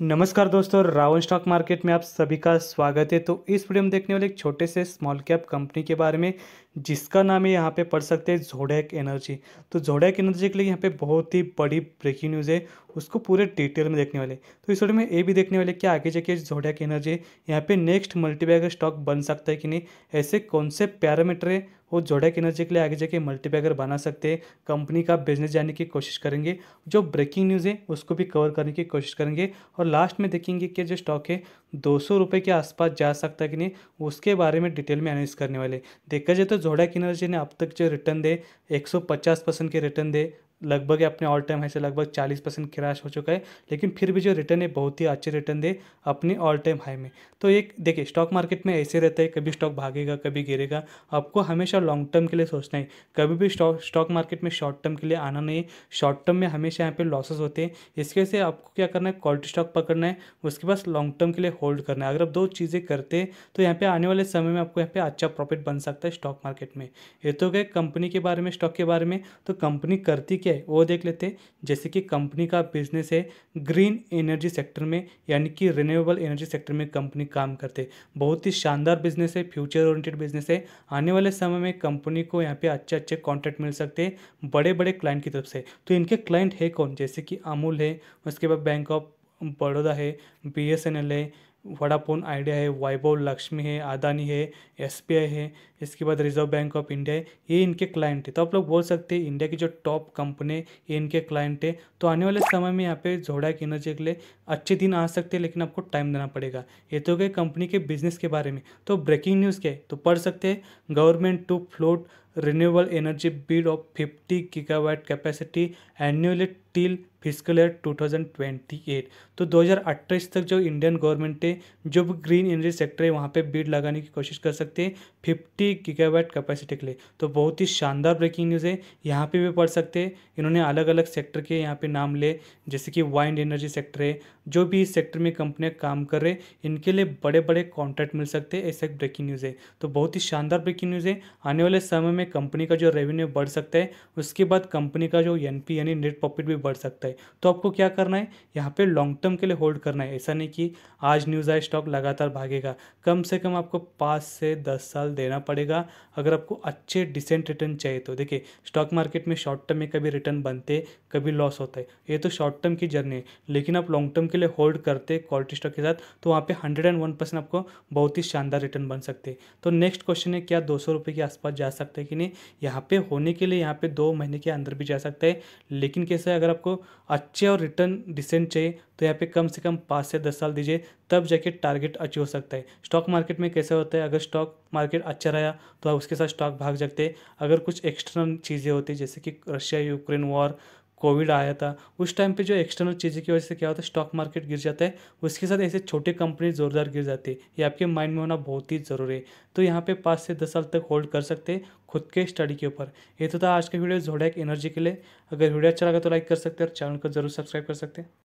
नमस्कार दोस्तों Ravan stock market में आप सभी का स्वागत है तो इस वीडियो में देखने वाले एक छोटे से स्मॉल कैप कंपनी के बारे में जिसका नाम है यहाँ पे पढ़ सकते हैं जोडेक एनर्जी तो जोडेक एनर्जी के लिए यहाँ पे बहुत ही बड़ी ब्रेकिंग न्यूज़ है उसको पूरे डिटेल में देखने वाले तो इस वीडियो में ये भी देखने वाले कि आगे जाके जोडेक एनर्जी यहाँ पे नेक्स्ट मल्टीबैगर स्टॉक बन सकता है कि नहीं ऐसे कौन से पैरामीटर है वो जोडेक एनर्जी के लिए आगे जाके मल्टीबैगर बना सकते हैं कंपनी का बिजनेस जाने की कोशिश करेंगे जो ब्रेकिंग न्यूज़ है उसको भी कवर करने की कोशिश करेंगे और लास्ट में देखेंगे कि जो स्टॉक है दो सौ के आसपास जा सकता है कि नहीं उसके बारे में डिटेल में एनालिस करने वाले देखा जाए तो जोडैक किनारे ने अब तक जो रिटर्न दे एक सौ पचास परसेंट के रिटर्न दे लगभग अपने ऑल टाइम हाई से लगभग चालीस परसेंट क्रैश हो चुका है लेकिन फिर भी जो रिटर्न है बहुत ही अच्छे रिटर्न दे अपने ऑल टाइम हाई में तो एक देखिए स्टॉक मार्केट में ऐसे रहता है कभी स्टॉक भागेगा कभी गिरेगा आपको हमेशा लॉन्ग टर्म के लिए सोचना है कभी भी स्टॉक स्टॉक मार्केट में शॉर्ट टर्म के लिए आना नहीं शॉर्ट टर्म में हमेशा यहाँ पर लॉसेज होते हैं इसके से आपको क्या करना है क्वालिटी स्टॉक पकड़ना है उसके पास लॉन्ग टर्म के लिए होल्ड करना है अगर आप दो चीज़ें करते हैं तो यहाँ पर आने वाले समय में आपको यहाँ पर अच्छा प्रॉफिट बन सकता है स्टॉक मार्केट में ये तो गए कंपनी के बारे में स्टॉक के बारे में तो कंपनी करती क्या है वो देख लेते हैं जैसे कि कंपनी का बिजनेस है ग्रीन एनर्जी सेक्टर में यानी कि रिन्यूएबल एनर्जी सेक्टर में कंपनी काम करते बहुत ही शानदार बिजनेस है फ्यूचर ओरिएंटेड बिजनेस है आने वाले समय में कंपनी को यहाँ पे अच्छे अच्छे कॉन्ट्रैक्ट मिल सकते हैं बड़े बड़े क्लाइंट की तरफ से तो इनके क्लाइंट है कौन जैसे कि अमूल है उसके बाद बैंक ऑफ बड़ौदा है बी है वडापोन आइडिया है वैभव लक्ष्मी है आदानी है एस है इसके बाद रिजर्व बैंक ऑफ इंडिया है ये इनके क्लाइंट है तो आप लोग बोल सकते हैं इंडिया की जो टॉप कंपनी ये इनके क्लाइंट है तो आने वाले समय में यहाँ पे की एनर्जी के लिए अच्छे दिन आ सकते हैं लेकिन आपको टाइम देना पड़ेगा ये तो गए कंपनी के बिजनेस के बारे में तो ब्रेकिंग न्यूज़ क्या है तो पढ़ सकते हैं government to float renewable energy bill of fifty gigawatt capacity annually till physical year eight तो अट्ठाईस तक जो इंडियन गवर्नमेंट है जो भी ग्रीन एनर्जी सेक्टर है वहाँ पे बीड लगाने की कोशिश कर सकते हैं फिफ्टी गीगावाट कैपेसिटी के लिए तो बहुत ही शानदार ब्रेकिंग न्यूज़ है यहाँ पे भी पढ़ सकते हैं इन्होंने अलग अलग सेक्टर के यहाँ पे नाम ले जैसे कि वाइंड एनर्जी सेक्टर है जो भी इस सेक्टर में कंपनियाँ काम कर रहे इनके लिए बड़े बड़े कॉन्ट्रैक्ट मिल सकते हैं ऐसा एक ब्रेकिंग न्यूज़ है तो बहुत ही शानदार ब्रेकिंग न्यूज़ है आने वाले समय में कंपनी का जो रेवेन्यू बढ़ सकता है उसके बाद कंपनी का जो एन यानी नेट प्रॉफिट भी बढ़ सकता है तो आपको क्या करना है यहाँ पर लॉन्ग टर्म के लिए होल्ड करना है ऐसा नहीं कि आज न्यूज़ आए स्टॉक लगातार भागेगा कम से कम आपको पाँच से दस साल देना पड़ेगा अगर आपको अच्छे डिसेंट रिटर्न चाहिए तो देखिए स्टॉक मार्केट में शॉर्ट टर्म में कभी रिटर्न बनते कभी लॉस होता है ये तो शॉर्ट टर्म की जर्नी है लेकिन आप लॉन्ग टर्म के के लिए होल्ड करते क्वालिटी स्टॉक के साथ तो वहाँ पे 101 एंड परसेंट आपको बहुत ही शानदार रिटर्न बन सकते हैं तो नेक्स्ट क्वेश्चन है क्या दो सौ के आसपास जा सकते हैं कि नहीं यहाँ पे होने के लिए यहाँ पे दो महीने के अंदर भी जा सकते हैं लेकिन कैसे अगर आपको अच्छे और रिटर्न डिसेंट चाहिए तो यहाँ पे कम से कम पाँच से दस साल दीजिए तब जाके टारगेट अचीव हो सकता है स्टॉक मार्केट में कैसा होता है अगर स्टॉक मार्केट अच्छा रहा तो आप उसके साथ स्टॉक भाग सकते हैं अगर कुछ एक्सटर्नल चीज़ें होती जैसे कि रशिया यूक्रेन वॉर कोविड आया था उस टाइम पे जो एक्सटर्नल चीज़ें की वजह से क्या होता है स्टॉक मार्केट गिर जाता है उसके साथ ऐसे छोटे कंपनी ज़ोरदार गिर जाती है ये आपके माइंड में होना बहुत ही ज़रूरी है तो यहाँ पे पाँच से दस साल तक होल्ड कर सकते हैं खुद के स्टडी के ऊपर ये तो था आज का वीडियो जोड़ा एक एनर्जी के लिए अगर वीडियो अच्छा लगा तो लाइक कर सकते हैं और चैनल को जरूर सब्सक्राइब कर सकते हैं